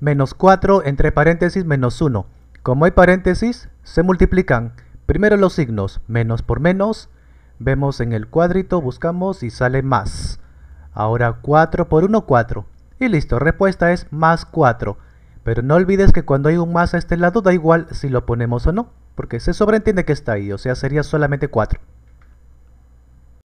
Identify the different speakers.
Speaker 1: menos 4 entre paréntesis menos 1. Como hay paréntesis, se multiplican primero los signos, menos por menos, vemos en el cuadrito, buscamos y sale más. Ahora 4 por 1, 4. Y listo, respuesta es más 4. Pero no olvides que cuando hay un más a este lado da igual si lo ponemos o no, porque se sobreentiende que está ahí, o sea sería solamente 4.